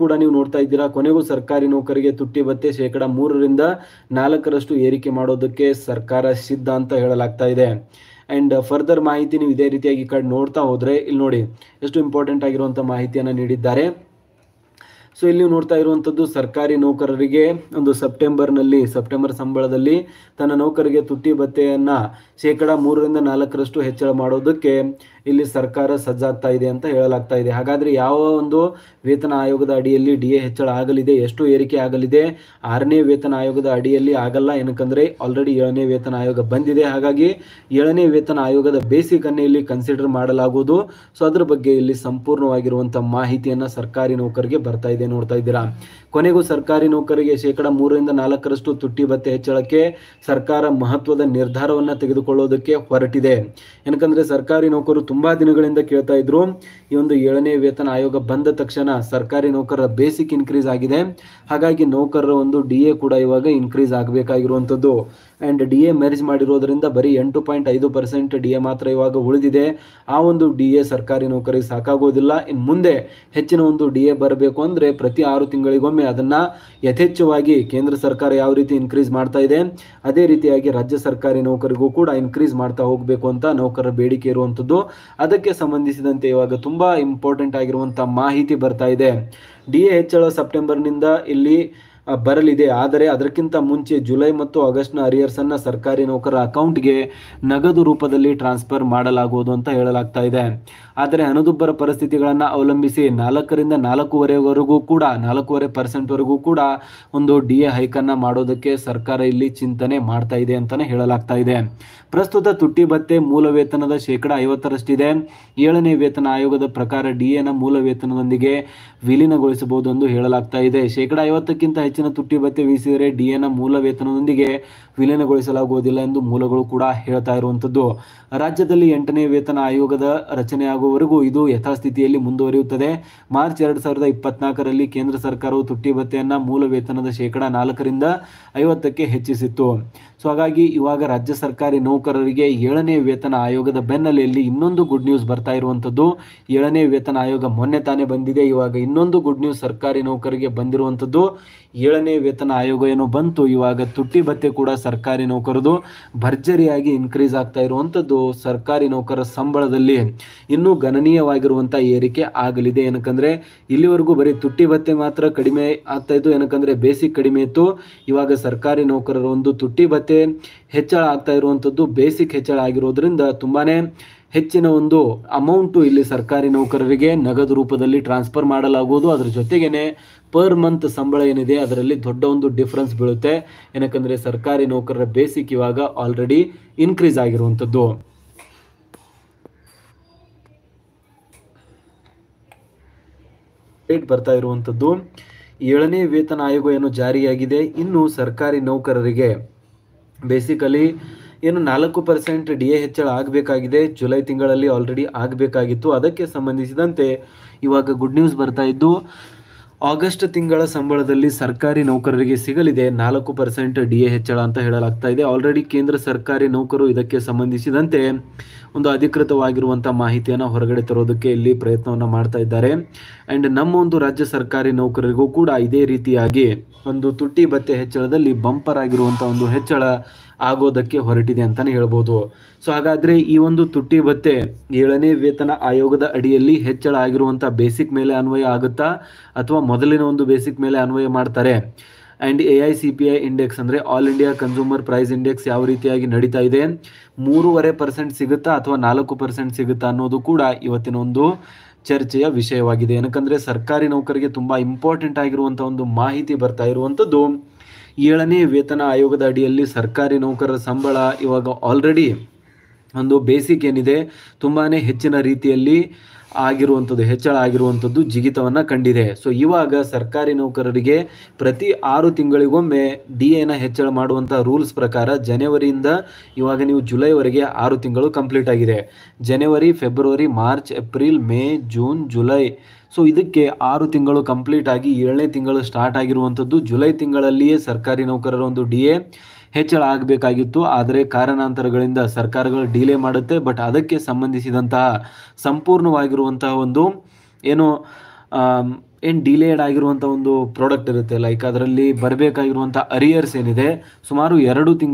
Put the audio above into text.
ಕೂಡ ನೀವು ನೋಡ್ತಾ ಇದ್ದೀರಾ ಕೊನೆಗೂ ಸರ್ಕಾರಿ ನೌಕರಿಗೆ ತುಟ್ಟಿ ಬತ್ತೆ ಶೇಕಡ ಮೂರರಿಂದ ನಾಲ್ಕರಷ್ಟು ಏರಿಕೆ ಮಾಡೋದಕ್ಕೆ ಸರ್ಕಾರ ಸಿದ್ಧ ಅಂತ ಹೇಳಲಾಗ್ತಾ ಇದೆ ಅಂಡ್ ಫರ್ದರ್ ಮಾಹಿತಿ ನೀವು ಇದೇ ರೀತಿಯಾಗಿ ಕಡೆ ನೋಡ್ತಾ ಹೋದ್ರೆ ಇಲ್ಲಿ ನೋಡಿ ಎಷ್ಟು ಇಂಪಾರ್ಟೆಂಟ್ ಆಗಿರುವಂಥ ಮಾಹಿತಿಯನ್ನು ನೀಡಿದ್ದಾರೆ ಸೊ ಇಲ್ಲಿ ನೋಡ್ತಾ ಇರುವಂಥದ್ದು ಸರ್ಕಾರಿ ನೌಕರರಿಗೆ ಒಂದು ಸೆಪ್ಟೆಂಬರ್ನಲ್ಲಿ ಸೆಪ್ಟೆಂಬರ್ ಸಂಬಳದಲ್ಲಿ ತನ್ನ ನೌಕರಿಗೆ ತುಟ್ಟಿ ಭತ್ತೆಯನ್ನು ಶೇಕಡ ಮೂರರಿಂದ ನಾಲ್ಕರಷ್ಟು ಹೆಚ್ಚಳ ಮಾಡೋದಕ್ಕೆ ಇಲ್ಲಿ ಸರ್ಕಾರ ಸಜ್ಜಾಗ್ತಾ ಇದೆ ಅಂತ ಹೇಳಲಾಗ್ತಾ ಇದೆ ಹಾಗಾದ್ರೆ ಯಾವ ಒಂದು ವೇತನ ಆಯೋಗದ ಅಡಿಯಲ್ಲಿ ಡಿ ಎ ಹೆಚ್ಚಳ ಆಗಲಿದೆ ಎಷ್ಟು ಏರಿಕೆ ಆಗಲಿದೆ ಆರನೇ ವೇತನ ಆಯೋಗದ ಅಡಿಯಲ್ಲಿ ಆಗಲ್ಲ ಏನಕ್ಕಂದ್ರೆ ಆಲ್ರೆಡಿ ಏಳನೇ ವೇತನ ಆಯೋಗ ಬಂದಿದೆ ಹಾಗಾಗಿ ಏಳನೇ ವೇತನ ಆಯೋಗದ ಬೇಸಿಕ್ ಅನ್ನೇ ಇಲ್ಲಿ ಕನ್ಸಿಡರ್ ಮಾಡಲಾಗುವುದು ಸೊ ಅದರ ಬಗ್ಗೆ ಇಲ್ಲಿ ಸಂಪೂರ್ಣವಾಗಿರುವಂತಹ ಮಾಹಿತಿಯನ್ನ ಸರ್ಕಾರಿ ನೌಕರಿಗೆ ಬರ್ತಾ ಇದೆ ನೋಡ್ತಾ ಇದ್ದೀರಾ ಕೊನೆಗೂ ಸರ್ಕಾರಿ ನೌಕರಿಗೆ ಶೇಕಡ ಮೂರರಿಂದ ನಾಲ್ಕರಷ್ಟು ತುಟ್ಟಿ ಭತ್ತೆ ಹೆಚ್ಚಳಕ್ಕೆ ಸರ್ಕಾರ ಮಹತ್ವದ ನಿರ್ಧಾರವನ್ನ ತೆಗೆದುಕೊಳ್ಳೋದಕ್ಕೆ ಹೊರಟಿದೆ ಏನಕಂದ್ರೆ ಸರ್ಕಾರಿ ನೌಕರು ತುಂಬಾ ದಿನಗಳಿಂದ ಕೇಳ್ತಾ ಇದ್ರು ಈ ಒಂದು ಏಳನೇ ವೇತನ ಆಯೋಗ ಬಂದ ತಕ್ಷಣ ಸರ್ಕಾರಿ ನೌಕರರ ಬೇಸಿಕ್ ಇನ್ಕ್ರೀಸ್ ಆಗಿದೆ ಹಾಗಾಗಿ ನೌಕರರ ಒಂದು ಡಿ ಎ ಕೂಡ ಇವಾಗ ಇನ್ಕ್ರೀಸ್ ಆಗಬೇಕಾಗಿರುವಂಥದ್ದು ಆ್ಯಂಡ್ ಡಿ ಎ ಮ್ಯಾರೇಜ್ ಮಾಡಿರೋದರಿಂದ ಬರೀ ಎಂಟು ಪಾಯಿಂಟ್ ಐದು ಪರ್ಸೆಂಟ್ ಡಿ ಎ ಮಾತ್ರ ಇವಾಗ ಉಳಿದಿದೆ ಆ ಒಂದು ಡಿ ಎ ಸರ್ಕಾರಿ ನೌಕರಿಗೆ ಸಾಕಾಗೋದಿಲ್ಲ ಇನ್ನು ಮುಂದೆ ಹೆಚ್ಚಿನ ಒಂದು ಡಿ ಎ ಬರಬೇಕು ಅಂದರೆ ಪ್ರತಿ ಆರು ತಿಂಗಳಿಗೊಮ್ಮೆ ಅದನ್ನು ಯಥೇಚ್ಛವಾಗಿ ಕೇಂದ್ರ ಸರ್ಕಾರ ಯಾವ ರೀತಿ ಇನ್ಕ್ರೀಸ್ ಮಾಡ್ತಾ ಇದೆ ಅದೇ ರೀತಿಯಾಗಿ ರಾಜ್ಯ ಸರ್ಕಾರಿ ನೌಕರಿಗೂ ಕೂಡ ಇನ್ಕ್ರೀಸ್ ಮಾಡ್ತಾ ಹೋಗಬೇಕು ಅಂತ ನೌಕರರ ಬೇಡಿಕೆ ಇರುವಂಥದ್ದು ಅದಕ್ಕೆ ಸಂಬಂಧಿಸಿದಂತೆ ಇವಾಗ ತುಂಬ ಇಂಪಾರ್ಟೆಂಟ್ ಆಗಿರುವಂಥ ಮಾಹಿತಿ ಬರ್ತಾ ಇದೆ ಡಿ ಎ ಹೆಚ್ಚಳ ಸೆಪ್ಟೆಂಬರ್ನಿಂದ ಇಲ್ಲಿ ಬರಲಿದೆ ಆದರೆ ಅದಕ್ಕಿಂತ ಮುಂಚೆ ಜುಲೈ ಮತ್ತು ಆಗಸ್ಟ್ನ ಅರಿಯರ್ಸನ್ನು ಸರ್ಕಾರಿ ನೌಕರರ ಅಕೌಂಟ್ಗೆ ನಗದು ರೂಪದಲ್ಲಿ ಟ್ರಾನ್ಸ್ಫರ್ ಮಾಡಲಾಗುವುದು ಅಂತ ಹೇಳಲಾಗ್ತಾ ಇದೆ ಆದರೆ ಹಣದುಬ್ಬರ ಪರಿಸ್ಥಿತಿಗಳನ್ನು ಅವಲಂಬಿಸಿ ನಾಲ್ಕರಿಂದ ನಾಲ್ಕೂವರೆವರೆಗೂ ಕೂಡ ನಾಲ್ಕೂವರೆ ಪರ್ಸೆಂಟ್ವರೆಗೂ ಕೂಡ ಒಂದು ಡಿ ಎ ಹೈಕನ್ನು ಮಾಡೋದಕ್ಕೆ ಸರ್ಕಾರ ಇಲ್ಲಿ ಚಿಂತನೆ ಮಾಡ್ತಾ ಇದೆ ಅಂತಲೇ ಹೇಳಲಾಗ್ತಾ ಇದೆ ಪ್ರಸ್ತುತ ತುಟ್ಟಿ ಭತ್ತೆ ಮೂಲ ವೇತನದ ಶೇಕಡಾ ಐವತ್ತರಷ್ಟಿದೆ ಏಳನೇ ವೇತನ ಆಯೋಗದ ಪ್ರಕಾರ ಡಿ ಎನ ಮೂಲ ವೇತನದೊಂದಿಗೆ ವಿಲೀನಗೊಳಿಸಬಹುದು ಎಂದು ಹೇಳಲಾಗ್ತಾ ಇದೆ ಶೇಕಡಾ ಐವತ್ತಕ್ಕಿಂತ ಹೆಚ್ಚಿನ ತುಟ್ಟಿ ಭತ್ತೆ ವೀಸಿದರೆ ಡಿಎನ್ ಮೂಲ ವೇತನದೊಂದಿಗೆ ವಿಲೀನಗೊಳಿಸಲಾಗುವುದಿಲ್ಲ ಎಂದು ಮೂಲಗಳು ಕೂಡ ಹೇಳ್ತಾ ಇರುವಂತದ್ದು ರಾಜ್ಯದಲ್ಲಿ ಎಂಟನೇ ವೇತನ ಆಯೋಗದ ರಚನೆಯಾಗುವವರೆಗೂ ಇದು ಯಥಾಸ್ಥಿತಿಯಲ್ಲಿ ಮುಂದುವರಿಯುತ್ತದೆ ಮಾರ್ಚ್ ಎರಡು ಸಾವಿರದ ಇಪ್ಪತ್ನಾಲ್ಕರಲ್ಲಿ ಕೇಂದ್ರ ಸರ್ಕಾರವು ತುಟ್ಟಿ ಭತ್ತೆಯನ್ನ ಮೂಲ ವೇತನದ ಶೇಕಡಾ ನಾಲ್ಕರಿಂದ ಐವತ್ತಕ್ಕೆ ಹೆಚ್ಚಿಸಿತ್ತು ಸೊ ಹಾಗಾಗಿ ಇವಾಗ ರಾಜ್ಯ ಸರ್ಕಾರಿ ನೌಕರರಿಗೆ ಏಳನೇ ವೇತನ ಆಯೋಗದ ಬೆನ್ನಲೆಯಲ್ಲಿ ಇನ್ನೊಂದು ಗುಡ್ ನ್ಯೂಸ್ ಬರ್ತಾ ಇರುವಂಥದ್ದು ಏಳನೇ ವೇತನ ಆಯೋಗ ಮೊನ್ನೆ ತಾನೇ ಬಂದಿದೆ ಇವಾಗ ಇನ್ನೊಂದು ಗುಡ್ ನ್ಯೂಸ್ ಸರ್ಕಾರಿ ನೌಕರಿಗೆ ಬಂದಿರುವಂಥದ್ದು ಏಳನೇ ವೇತನ ಆಯೋಗ ಏನು ಬಂತು ಇವಾಗ ತುಟ್ಟಿ ಭತ್ತೆ ಕೂಡ ಸರ್ಕಾರಿ ನೌಕರದು ಭರ್ಜರಿಯಾಗಿ ಇನ್ಕ್ರೀಸ್ ಆಗ್ತಾ ಇರುವಂಥದ್ದು ಸರ್ಕಾರಿ ನೌಕರರ ಸಂಬಳದಲ್ಲಿ ಇನ್ನೂ ಗಣನೀಯವಾಗಿರುವಂಥ ಏರಿಕೆ ಆಗಲಿದೆ ಏನಕ್ಕಂದ್ರೆ ಇಲ್ಲಿವರೆಗೂ ಬರೀ ತುಟ್ಟಿ ಭತ್ತೆ ಮಾತ್ರ ಕಡಿಮೆ ಆಗ್ತಾ ಇದ್ದು ಏನಕ್ಕಂದ್ರೆ ಬೇಸಿಕ್ ಕಡಿಮೆ ಇತ್ತು ಇವಾಗ ಸರ್ಕಾರಿ ನೌಕರರ ಒಂದು ತುಟ್ಟಿ ಭತ್ತೆ ಹೆಚ್ಚಳ ಆಗ್ತಾ ಇರುವಂಥದ್ದು ಬೇಸಿಕ್ ಹೆಚ್ಚಳ ಆಗಿರೋದ್ರಿಂದ ತುಂಬಾ ಹೆಚ್ಚಿನ ಒಂದು ಅಮೌಂಟು ಇಲ್ಲಿ ಸರ್ಕಾರಿ ನೌಕರರಿಗೆ ನಗದು ರೂಪದಲ್ಲಿ ಟ್ರಾನ್ಸ್ಫರ್ ಮಾಡಲಾಗುವುದು ಅದರ ಜೊತೆಗೇನೆ ಪರ್ ಮಂತ್ ಸಂಬಳ ಏನಿದೆ ಅದರಲ್ಲಿ ದೊಡ್ಡ ಒಂದು ಡಿಫ್ರೆನ್ಸ್ ಬೀಳುತ್ತೆ ಏನಕ್ಕಂದರೆ ಸರ್ಕಾರಿ ನೌಕರರ ಬೇಸಿಕ್ ಇವಾಗ ಆಲ್ರೆಡಿ ಇನ್ಕ್ರೀಸ್ ಆಗಿರುವಂಥದ್ದು ಬರ್ತಾ ಇರುವಂಥದ್ದು ಏಳನೇ ವೇತನ ಆಯೋಗ ಏನು ಜಾರಿಯಾಗಿದೆ ಇನ್ನು ಸರ್ಕಾರಿ ನೌಕರರಿಗೆ ಬೇಸಿಕಲಿ ಏನು ನಾಲ್ಕು ಪರ್ಸೆಂಟ್ ಡಿ ಎ ಹೆಚ್ಚಳ ಆಗಬೇಕಾಗಿದೆ ಜುಲೈ ತಿಂಗಳಲ್ಲಿ ಆಲ್ರೆಡಿ ಆಗಬೇಕಾಗಿತ್ತು ಅದಕ್ಕೆ ಸಂಬಂಧಿಸಿದಂತೆ ಇವಾಗ ಗುಡ್ ನ್ಯೂಸ್ ಬರ್ತಾ ಇದ್ದು ಆಗಸ್ಟ್ ತಿಂಗಳ ಸಂಬಳದಲ್ಲಿ ಸರ್ಕಾರಿ ನೌಕರರಿಗೆ ಸಿಗಲಿದೆ ನಾಲ್ಕು ಪರ್ಸೆಂಟ್ ಡಿ ಎ ಹೆಚ್ಚಳ ಅಂತ ಹೇಳಲಾಗ್ತಾ ಇದೆ ಆಲ್ರೆಡಿ ಕೇಂದ್ರ ಸರ್ಕಾರಿ ನೌಕರು ಇದಕ್ಕೆ ಸಂಬಂಧಿಸಿದಂತೆ ಒಂದು ಅಧಿಕೃತವಾಗಿರುವಂಥ ಮಾಹಿತಿಯನ್ನು ಹೊರಗಡೆ ತರೋದಕ್ಕೆ ಇಲ್ಲಿ ಪ್ರಯತ್ನವನ್ನು ಮಾಡ್ತಾ ಇದ್ದಾರೆ ಆ್ಯಂಡ್ ನಮ್ಮ ಒಂದು ರಾಜ್ಯ ಸರ್ಕಾರಿ ನೌಕರರಿಗೂ ಕೂಡ ಇದೇ ರೀತಿಯಾಗಿ ಒಂದು ತುಟ್ಟಿ ಭತ್ತೆ ಹೆಚ್ಚಳದಲ್ಲಿ ಬಂಪರ್ ಆಗಿರುವಂಥ ಒಂದು ಹೆಚ್ಚಳ ಆಗೋದಕ್ಕೆ ಹೊರಟಿದೆ ಅಂತಲೇ ಹೇಳ್ಬೋದು ಸೊ ಹಾಗಾದರೆ ಈ ಒಂದು ತುಟ್ಟಿ ಭತ್ತೆ ಏಳನೇ ವೇತನ ಆಯೋಗದ ಅಡಿಯಲ್ಲಿ ಹೆಚ್ಚಳ ಆಗಿರುವಂಥ ಬೇಸಿಕ್ ಮೇಲೆ ಅನ್ವಯ ಆಗುತ್ತಾ ಅಥವಾ ಮೊದಲಿನ ಒಂದು ಬೇಸಿಕ್ ಮೇಲೆ ಅನ್ವಯ ಮಾಡ್ತಾರೆ and A I C P I index ಅಂದರೆ all India consumer price index ಯಾವ ರೀತಿಯಾಗಿ ನಡೀತಾ ಇದೆ ಮೂರುವರೆ ಪರ್ಸೆಂಟ್ ಸಿಗುತ್ತಾ ಅಥವಾ ನಾಲ್ಕು ಪರ್ಸೆಂಟ್ ಸಿಗುತ್ತಾ ಅನ್ನೋದು ಕೂಡ ಇವತ್ತಿನ ಒಂದು ಚರ್ಚೆಯ ವಿಷಯವಾಗಿದೆ ಏನಕ್ಕಂದರೆ ಸರ್ಕಾರಿ ನೌಕರಿಗೆ ತುಂಬ ಇಂಪಾರ್ಟೆಂಟ್ ಆಗಿರುವಂಥ ಒಂದು ಮಾಹಿತಿ ಬರ್ತಾ ಇರುವಂಥದ್ದು ಏಳನೇ ವೇತನ ಆಯೋಗದ ಅಡಿಯಲ್ಲಿ ಸರ್ಕಾರಿ ನೌಕರರ ಸಂಬಳ ಇವಾಗ ಆಲ್ರೆಡಿ ಒಂದು ಬೇಸಿಕ್ ಏನಿದೆ ತುಂಬಾ ಹೆಚ್ಚಿನ ರೀತಿಯಲ್ಲಿ ಆಗಿರುವಂಥದ್ದು ಹೆಚ್ಚಳ ಆಗಿರುವಂಥದ್ದು ಜಿಗಿತವನ್ನು ಕಂಡಿದೆ ಸೊ ಇವಾಗ ಸರ್ಕಾರಿ ನೌಕರರಿಗೆ ಪ್ರತಿ ಆರು ತಿಂಗಳಿಗೊಮ್ಮೆ ಡಿ ಎನ ಹೆಚ್ಚಳ ಮಾಡುವಂಥ ರೂಲ್ಸ್ ಪ್ರಕಾರ ಜನವರಿಯಿಂದ ಇವಾಗ ನೀವು ಜುಲೈವರೆಗೆ ಆರು ತಿಂಗಳು ಕಂಪ್ಲೀಟ್ ಆಗಿದೆ ಜನವರಿ February March April May June July so ಇದಕ್ಕೆ ಆರು ತಿಂಗಳು ಕಂಪ್ಲೀಟ್ ಆಗಿ ಏಳನೇ ತಿಂಗಳು ಸ್ಟಾರ್ಟ್ ಆಗಿರುವಂಥದ್ದು ಜುಲೈ ತಿಂಗಳಲ್ಲಿಯೇ ಸರ್ಕಾರಿ ನೌಕರರ ಒಂದು ಡಿ ಎ ಹೆಚ್ಚಳ ಆಗಬೇಕಾಗಿತ್ತು ಆದರೆ ಕಾರಣಾಂತರಗಳಿಂದ ಸರ್ಕಾರಗಳು ಡಿಲೇ ಮಾಡುತ್ತೆ ಬಟ್ ಅದಕ್ಕೆ ಸಂಬಂಧಿಸಿದಂತಹ ಸಂಪೂರ್ಣವಾಗಿರುವಂತಹ ಒಂದು ಏನು ಏನು ಡಿಲೇಡ್ ಆಗಿರುವಂಥ ಒಂದು ಪ್ರಾಡಕ್ಟ್ ಇರುತ್ತೆ ಲೈಕ್ ಅದರಲ್ಲಿ ಬರಬೇಕಾಗಿರುವಂಥ ಅರಿಯರ್ಸ್ ಏನಿದೆ ಸುಮಾರು ಎರಡು ತಿಂಗಳು